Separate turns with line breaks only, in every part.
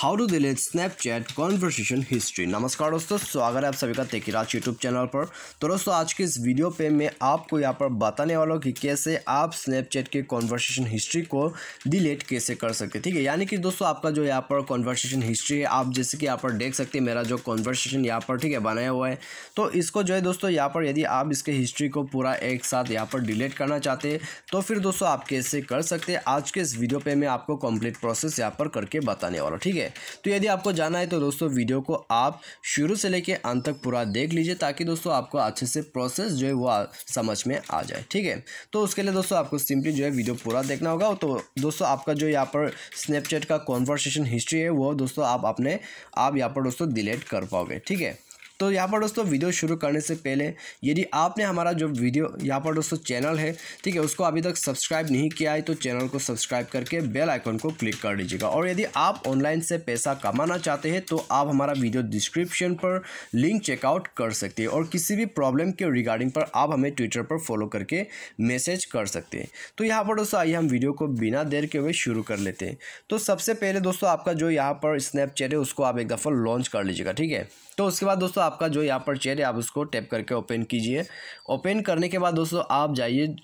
how to delete Snapchat conversation history नमस्कार दोस्तों स्वागत है आप सभी का तेकिराज यूट्यूब चैनल पर तो दोस्तों आज के इस वीडियो पे मैं आपको यहाँ पर बताने वाला हूँ कि कैसे आप स्नैपचैट के कॉन्वर्सेशन हिस्ट्री को डिलीट कैसे कर सकते ठीक है यानी कि दोस्तों आपका जो यहाँ पर कॉन्वर्सेशन हिस्ट्री है आप जैसे कि यहाँ पर देख सकते हैं मेरा जो कॉन्वर्सेशन यहाँ पर ठीक है बनाया हुआ है तो इसको जो है दोस्तों यहाँ पर यदि आप इसके हिस्ट्री को पूरा एक साथ यहाँ पर डिलीट करना चाहते हैं तो फिर दोस्तों आप कैसे कर सकते हैं आज के इस वीडियो पर मैं आपको कम्प्लीट प्रोसेस यहाँ पर करके बताने वाला हूँ ठीक है है तो यदि आपको जाना है तो दोस्तों वीडियो को आप शुरू से लेके अंत तक पूरा देख लीजिए ताकि दोस्तों आपको अच्छे से प्रोसेस जो है वो समझ में आ जाए ठीक है तो उसके लिए दोस्तों आपको सिंपली जो है वीडियो पूरा देखना होगा तो दोस्तों आपका जो यहाँ पर स्नैपचैट का कॉन्वर्सेशन हिस्ट्री है वो दोस्तों आप अपने आप यहाँ पर दोस्तों डिलीट कर पाओगे ठीक है तो यहाँ पर दोस्तों वीडियो शुरू करने से पहले यदि आपने हमारा जो वीडियो यहाँ पर दोस्तों चैनल है ठीक है उसको अभी तक सब्सक्राइब नहीं किया है तो चैनल को सब्सक्राइब करके बेल आइकन को क्लिक कर लीजिएगा और यदि आप ऑनलाइन से पैसा कमाना चाहते हैं तो आप हमारा वीडियो डिस्क्रिप्शन पर लिंक चेकआउट कर सकते हैं और किसी भी प्रॉब्लम के रिगार्डिंग पर आप हमें ट्विटर पर फॉलो करके मैसेज कर सकते हैं तो यहाँ पर दोस्तों आइए हम वीडियो को बिना देर के हुए शुरू कर लेते हैं तो सबसे पहले दोस्तों आपका जो यहाँ पर स्नैपचैट है उसको आप एक दफ़ा लॉन्च कर लीजिएगा ठीक है तो उसके बाद दोस्तों आपका जो यहाँ पर चेयर है आप उसको टैप करके ओपन कीजिए ओपन करने के बाद दोस्तों आप जाइए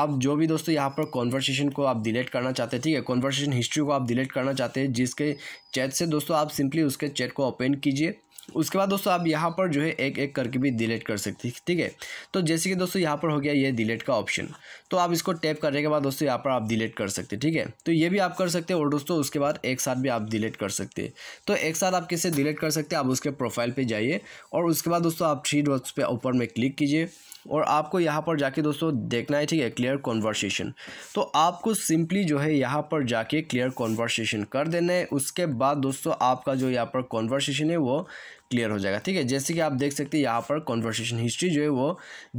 आप जो भी दोस्तों यहाँ पर कॉन्वर्सेशन को आप डिलीट करना चाहते हैं ठीक है कॉन्वर्सेशन हिस्ट्री को आप डिलीट करना चाहते हैं जिसके चैट से दोस्तों आप सिंपली उसके चैट को ओपन कीजिए उसके बाद दोस्तों आप यहाँ पर जो है एक एक करके भी डिलीट कर सकते हैं ठीक है तो जैसे कि दोस्तों यहाँ पर हो गया ये डिलीट का ऑप्शन तो आप इसको टैप करने के बाद दोस्तों यहाँ पर आप डिलीट कर सकते हैं ठीक है तो ये भी आप कर सकते हैं और दोस्तों उसके बाद एक साथ भी आप डिलीट कर सकते हैं तो एक साथ आप किसे डिलीट कर सकते हैं आप उसके प्रोफाइल पर जाइए और उसके बाद दोस्तों आप थ्री डॉट्स पर ऊपर में क्लिक कीजिए और आपको यहाँ पर जाके दोस्तों देखना है ठीक है क्लियर कॉन्वर्सेशन तो आपको सिंपली जो है यहाँ पर जाके क्लियर कॉन्वर्सेशन कर देना है उसके बाद दोस्तों आपका जो यहाँ पर कॉन्वर्सेशन है वो क्लियर हो जाएगा ठीक है जैसे कि आप देख सकते हैं यहाँ पर कॉन्वर्सेशन हिस्ट्री जो है वो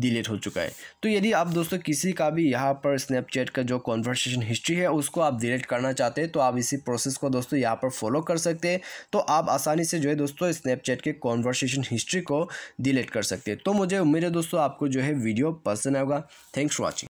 डिलीट हो चुका है तो यदि आप दोस्तों किसी का भी यहाँ पर स्नैपचैट का जो कॉन्वर्सेशन हिस्ट्री है उसको आप डिलीट करना चाहते हैं तो आप इसी प्रोसेस को दोस्तों यहाँ पर फॉलो कर सकते हैं तो आप आसानी से जो है दोस्तों स्नैपचैट के कॉन्वर्सेशन हिस्ट्री को डिलीट कर सकते हैं तो मुझे उम्मीद है दोस्तों आपको जो है वीडियो पसंद आएगा थैंक्स फॉर वॉचिंग